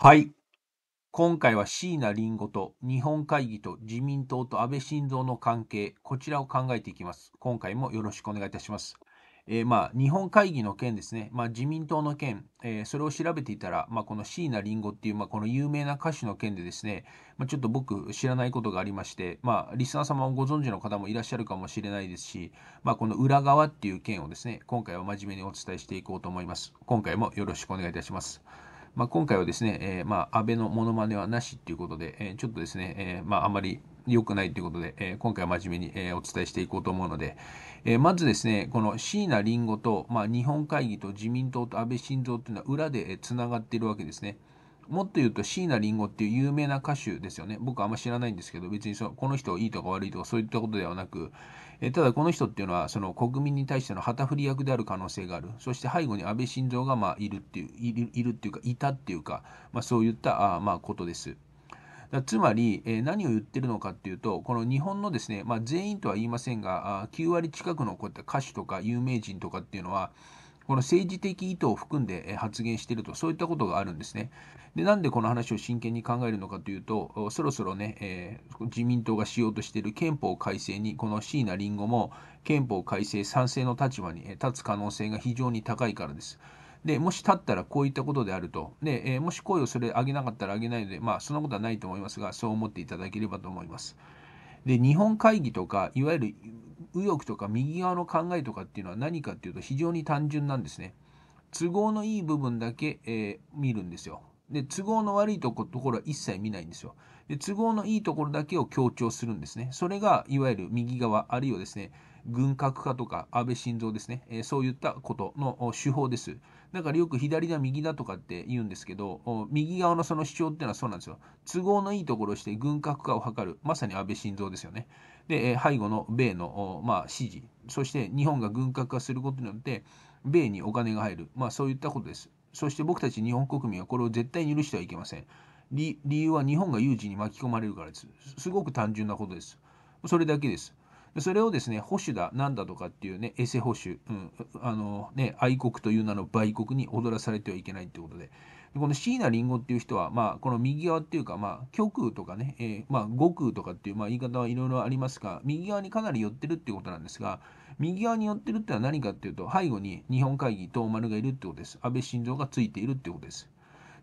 はい。今回は椎名林檎と日本会議と自民党と安倍晋三の関係、こちらを考えていきます。今回もよろしくお願いいたします。えー、まあ、日本会議の件ですね、まあ、自民党の件、えー、それを調べていたら、まあ、この椎名林檎っていう、まあ、この有名な歌手の件でですね、まあ、ちょっと僕知らないことがありまして、まあ、リスナー様もご存知の方もいらっしゃるかもしれないですし、まあ、この裏側っていう件をですね、今回は真面目にお伝えしていこうと思います。今回もよろしくお願いいたします。まあ、今回はですね、えー、まあ、安倍のモノマネはなしっていうことで、えー、ちょっとですね、えー、まあ、あまり良くないということで、え今回は真面目に、えお伝えしていこうと思うので、えまずですね、この椎名林檎と、まあ、日本会議と自民党と安倍晋三というのは裏でつながっているわけですね。もっと言うと椎名林檎っていう有名な歌手ですよね。僕あんま知らないんですけど、別にそこの人いいとか悪いとかそういったことではなく、えただこの人っていうのはその国民に対しての旗振り役である可能性がある。そして背後に安倍晋三がまあいるっていう、いるいるっていうか、いたっていうか、まあ、そういったあまあことです。だつまり、え何を言ってるのかっていうと、この日本のですね、まあ、全員とは言いませんが、あ9割近くのこういった歌手とか有名人とかっていうのは、この政治的意図を含んで発言していると、そういったことがあるんですね。で、なんでこの話を真剣に考えるのかというと、そろそろね、えー、自民党がしようとしている憲法改正に、この椎名林檎も憲法改正賛成の立場に立つ可能性が非常に高いからです。でもし立ったらこういったことであると、でえー、もし声をそれ上げなかったら上げないので、まあ、そんなことはないと思いますが、そう思っていただければと思います。で日本会議とか、いわゆる右翼とか右側の考えとかっていうのは何かっていうと非常に単純なんですね。都合のいい部分だけ、えー、見るんですよ。で、都合の悪いとこところは一切見ないんですよ。で、都合のいいところだけを強調するんですね。それが、いわゆる右側、あるいはですね、軍拡化とか安倍晋三ですね、えそういったことの手法です。だからよく左だ右だとかって言うんですけど、右側のその主張っていうのはそうなんですよ。都合のいいところをして軍拡化を図る、まさに安倍晋三ですよね。で、背後の米の、まあ、支持、そして日本が軍拡化することによって、米にお金が入る、まあ、そういったことです。そして僕たち日本国民はこれを絶対に許してはいけません。理由は日本が有事に巻き込まれるからです。すごく単純なことです。それだけです。それをですね、保守だ、なんだとかっていうね、衛星保守、うん、あのね、愛国という名の売国に踊らされてはいけないってことで、この椎名林檎っていう人は、まあ、この右側っていうか、まあ、極右とかね、えー、まあ、極右とかっていう、まあ、言い方はいろいろありますが、右側にかなり寄ってるっていうことなんですが、右側に寄ってるってのは何かっていうと、背後に日本会議、東丸がいるってことです。安倍晋三がついているってことです。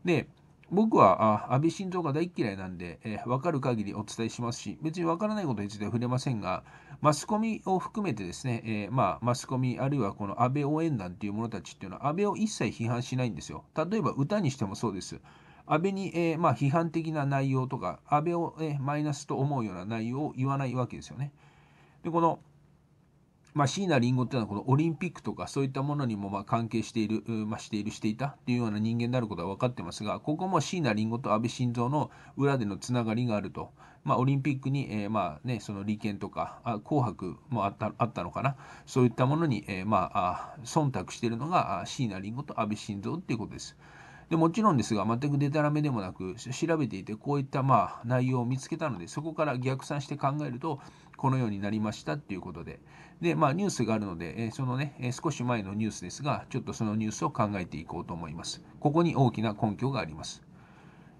で、僕はあ安倍晋三が大嫌いなんで、えー、分かる限りお伝えしますし、別に分からないことについては触れませんが、マスコミを含めてですね、えー、まあ、マスコミ、あるいはこの安倍応援団という者たちっていうのは、安倍を一切批判しないんですよ。例えば歌にしてもそうです。安倍に、えー、まあ、批判的な内容とか、安倍を、えマイナスと思うような内容を言わないわけですよね。でこのまあ、椎名林檎っていうのはこのオリンピックとかそういったものにもま関係している、まあ、している、していたっていうような人間であることは分かってますが、ここも椎名林檎と安倍晋三の裏でのつながりがあると。まあ、オリンピックに、えー、まあね、その利権とか、あ紅白もあったあったのかな、そういったものに、えー、まあ、忖度しているのが椎名林檎と安倍晋三っていうことです。でもちろんですが、全くデタラメでもなく、調べていて、こういったまあ内容を見つけたので、そこから逆算して考えると、このようになりましたっていうことで、で、まあ、ニュースがあるので、えそのね、え少し前のニュースですが、ちょっとそのニュースを考えていこうと思います。ここに大きな根拠があります。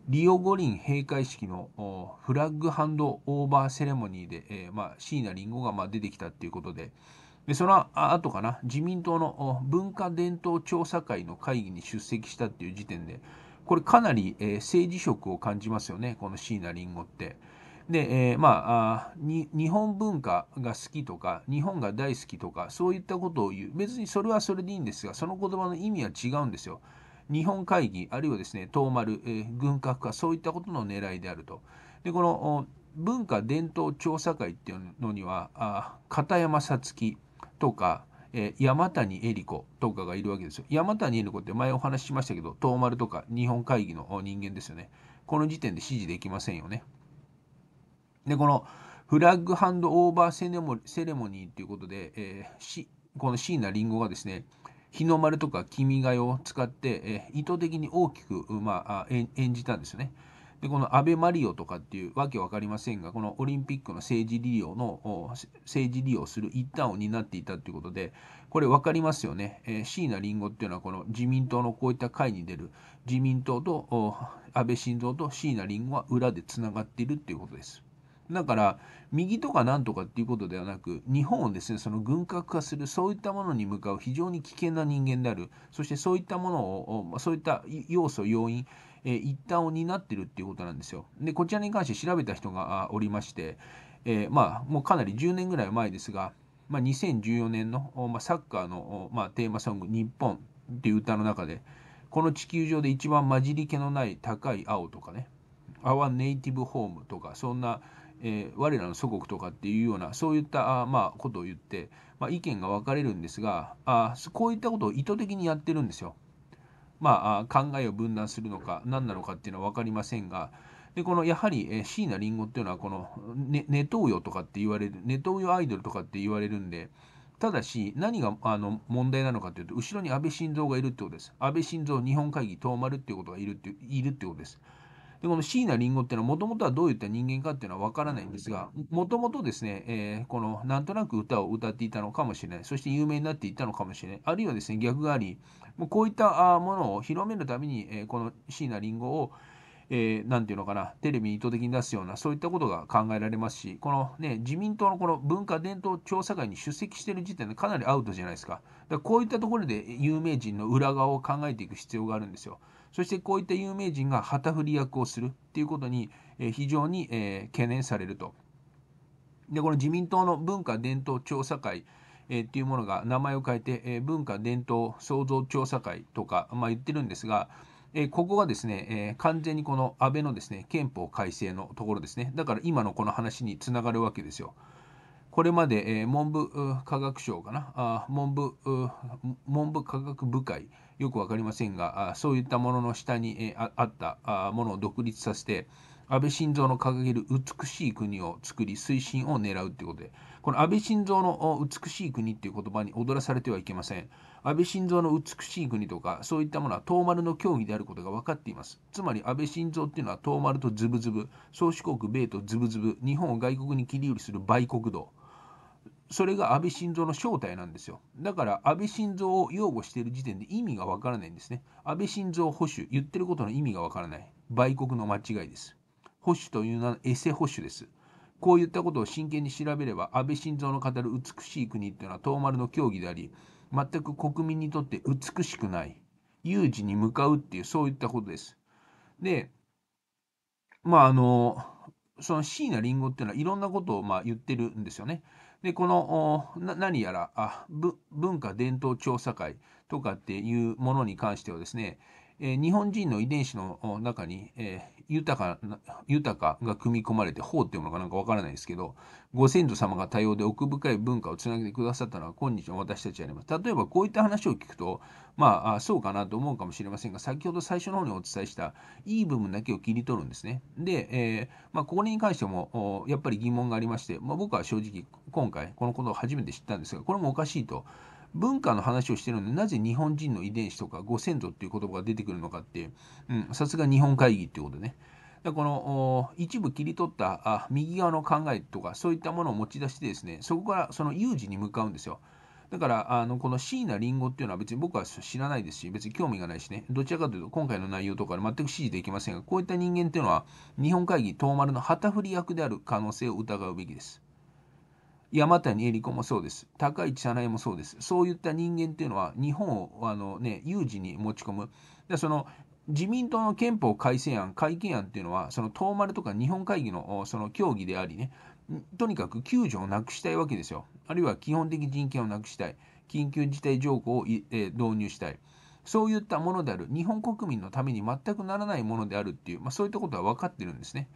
リオ五輪閉会式のフラッグハンドオーバーセレモニーで、えー、まあ、椎名林檎がま出てきたっていうことで、でその後かな、自民党の文化伝統調査会の会議に出席したっていう時点で、これかなり、えー、政治色を感じますよね、この椎名林檎って。で、えー、まあ日本文化が好きとか、日本が大好きとか、そういったことを言う。別にそれはそれでいいんですが、その言葉の意味は違うんですよ。日本会議、あるいはですね、東丸、えー、軍拡化、そういったことの狙いであると。で、この文化伝統調査会っていうのには、あ片山さつき、とか、えー、山谷恵理子とかがいるわけですよ。山谷恵理子って前お話ししましたけど、東丸とか日本会議の人間ですよね。この時点で支持できませんよね。で、このフラッグハンドオーバーセレモセレモニーということで、えー、しこの椎名林檎がですね、日の丸とか君が代を使って、えー、意図的に大きく、まあ、演じたんですよね。でこの安倍マリオとかっていうわけわかりませんがこのオリンピックの政治利用の政治利用する一端を担っていたということでこれ分かりますよね、えー、椎名林檎っていうのはこの自民党のこういった会に出る自民党と安倍晋三と椎名林檎は裏でつながっているっていうことです。だから右とか何とかっていうことではなく日本をですねその軍拡化するそういったものに向かう非常に危険な人間であるそしてそういったものをそういった要素要因え一端を担ってるっていうことなんですよ。でこちらに関して調べた人がおりまして、えまあもうかなり10年ぐらい前ですが、まあ、2014年の、まあ、サッカーの、まあ、テーマソング「日本」っていう歌の中でこの地球上で一番混じり気のない高い青とかね「Our Native Home」とかそんな、えー、我らの祖国とかっていうようなそういったあ、まあ、ことを言って、まあ、意見が分かれるんですがあこういったことを意図的にやってるんですよ。まあ、考えを分断するのか何なのかっていうのは分かりませんがでこのやはり、え椎名林檎っていうのはこの、ね、ネトウヨとかって言われるネトウヨアイドルとかって言われるんでただし何があの問題なのかというと後ろに安倍晋三がいるってことです安倍晋三日本会議東丸っていうことがいるっているってことです。でこの椎名林檎っていうのはもともとはどういった人間かっていうのは分からないんですがもともとですね、えー、このなんとなく歌を歌っていたのかもしれないそして有名になっていたのかもしれないあるいはですね逆がありもうこういったものを広めるために、えー、この椎名林檎をえー、ていうのかな、テレビに意図的に出すような、そういったことが考えられますし、このね、自民党のこの文化伝統調査会に出席してる時点でかなりアウトじゃないですか。だからこういったところで有名人の裏側を考えていく必要があるんですよ。そしてこういった有名人が旗振り役をするっていうことに、え非常に、え懸念されると。でこの自民党の文化伝統調査会えっていうものが名前を変えて、え文化伝統創造調査会とか、ま言ってるんですが、えここがですね、え完全にこの安倍のですね憲法改正のところですねだから今のこの話につながるわけですよ。これまで、え文部科学省かなあ文部文部科学部会よく分かりませんがそういったものの下にあったものを独立させて安倍晋三の掲げる美しい国を作り推進を狙うということでこの安倍晋三の美しい国っていう言葉に踊らされてはいけません安倍晋三の美しい国とかそういったものは東丸の教義であることが分かっていますつまり安倍晋三っていうのは東丸とズブズブ宗主国米とズブズブ日本を外国に切り売りする売国道それが安倍晋三の正体なんですよ。だから安倍晋三を擁護している時点で意味がわからないんですね。安倍晋三保守、言ってることの意味がわからない。売国の間違いです。保守というのはエセ保守です。こういったことを真剣に調べれば、安倍晋三の語る美しい国っていうのは遠丸の教義であり、全く国民にとって美しくない。有事に向かうっていう、そういったことです。で、まああの、その椎名林檎っていうのはいろんなことをまあ言ってるんですよね。で、この何やらあ文化伝統調査会とかっていうものに関してはですね、え日本人の遺伝子の中に、えー、豊か豊かが組み込まれて法っていうものかなんかわからないですけどご先祖様が多様で奥深い文化をつなげてくださったのは今日の私たちであります例えばこういった話を聞くとまあそうかなと思うかもしれませんが先ほど最初の方にお伝えしたいい部分だけを切り取るんですねで、えー、まあ、これに関してもやっぱり疑問がありまして、まあ、僕は正直今回このことを初めて知ったんですがこれもおかしいと文化の話をしてるのでなぜ日本人の遺伝子とかご先祖っていう言葉が出てくるのかってさすが日本会議っていうことね。でこの一部切り取ったあ右側の考えとかそういったものを持ち出してですねそこからその有事に向かうんですよ。だからあのこの椎名林檎っていうのは別に僕は知らないですし別に興味がないしねどちらかというと今回の内容とかで全く支持できませんがこういった人間っていうのは日本会議東丸の旗振り役である可能性を疑うべきです。山谷恵理子もそうです。高市早苗もそうです。そういった人間っていうのは、日本をあの、ね、有事に持ち込む。でその自民党の憲法改正案、改憲案っていうのは、その東丸とか日本会議のその協議でありね、とにかく救助をなくしたいわけですよ。あるいは基本的人権をなくしたい。緊急事態条項を、え導入したい。そういったものである。日本国民のために全くならないものであるっていう、まあ、そういったことは分かってるんですね。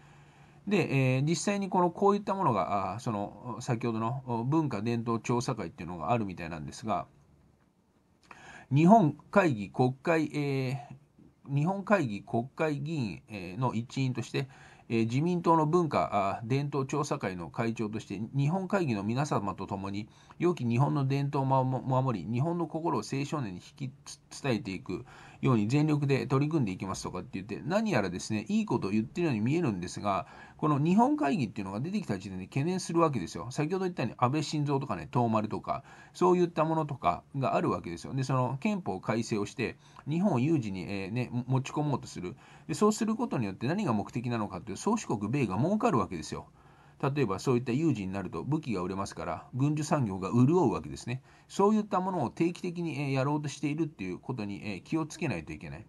で、えー、実際にこのこういったものがあその先ほどの文化伝統調査会っていうのがあるみたいなんですが日本会議国会、えー、日本会議国会議員の一員として、え自民党の文化伝統調査会の会長として日本会議の皆様と共に良き日本の伝統を守り日本の心を青少年に引き伝えていく、ように全力で取り組んでいきますとかって言って、何やらですね、いいことを言ってるように見えるんですが、この日本会議っていうのが出てきた時点で懸念するわけですよ。先ほど言ったように安倍晋三とかね、東丸とか、そういったものとかがあるわけですよ。で、その憲法改正をして、日本を有事に、えー、ね、持ち込もうとするで。そうすることによって何が目的なのかっていう、宗主国米が儲かるわけですよ。例えばそういった有事になると武器が売れますから軍需産業が潤うわけですねそういったものを定期的にやろうとしているっていうことに気をつけないといけない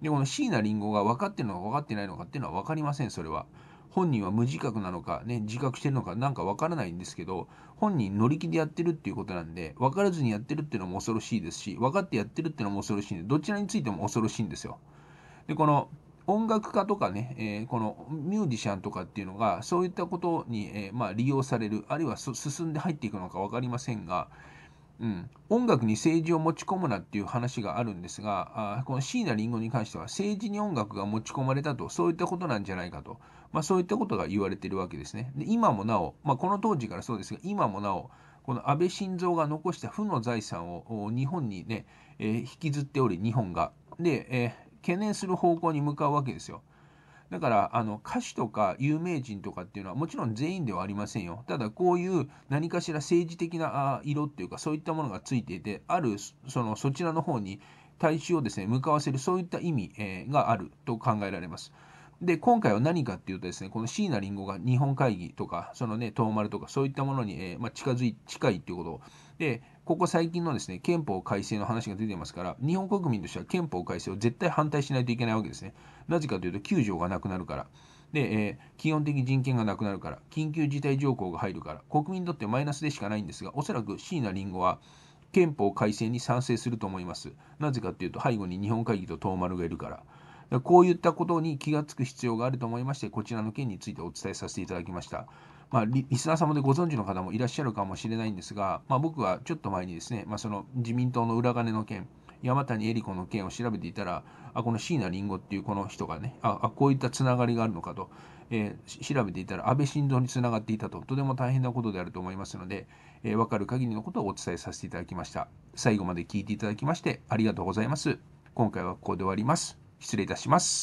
でこの椎名林檎が分かってるのか分かってないのかっていうのは分かりませんそれは本人は無自覚なのか、ね、自覚してるのかなんか分からないんですけど本人乗り気でやってるっていうことなんで分からずにやってるっていうのも恐ろしいですし分かってやってるっていうのも恐ろしいんでどちらについても恐ろしいんですよでこの音楽家とかね、えー、このミュージシャンとかっていうのが、そういったことに、えー、まあ、利用される、あるいは進んで入っていくのか分かりませんが、うん、音楽に政治を持ち込むなっていう話があるんですが、あこの椎名林檎に関しては、政治に音楽が持ち込まれたと、そういったことなんじゃないかと、まあ、そういったことが言われてるわけですね。で今もなお、まあ、この当時からそうですが、今もなお、この安倍晋三が残した負の財産を日本にね、えー、引きずっており、日本が。で、えー懸念する方向に向かうわけですよ。だからあの歌手とか有名人とかっていうのはもちろん全員ではありませんよ。ただこういう何かしら政治的な色っていうかそういったものがついていてあるそのそちらの方に大衆をですね向かわせるそういった意味、があると考えられます。で今回は何かっていうとですねこの椎名林檎が日本会議とかそのね東丸とかそういったものに、えー、まあ、近づい近いっていうことでここ最近のですね、憲法改正の話が出てますから、日本国民としては憲法改正を絶対反対しないといけないわけですね。なぜかというと、9条がなくなるから。で、えー、基本的人権がなくなるから、緊急事態条項が入るから、国民にとってマイナスでしかないんですが、おそらく椎名林檎は憲法改正に賛成すると思います。なぜかというと、背後に日本会議と東丸がいるから。こういったことに気がつく必要があると思いまして、こちらの件についてお伝えさせていただきました。まあリ、リスナー様でご存知の方もいらっしゃるかもしれないんですが、まあ、僕はちょっと前にですね、まあ、その自民党の裏金の件、山谷恵里子の件を調べていたら、あこの椎名林檎っていうこの人がね、ああこういったつながりがあるのかと、えー、調べていたら安倍晋三につながっていたと、とても大変なことであると思いますので、えー、分かる限りのことをお伝えさせていただきました。最後まで聞いていただきましてありがとうございます。今回はここで終わります。失礼いたします。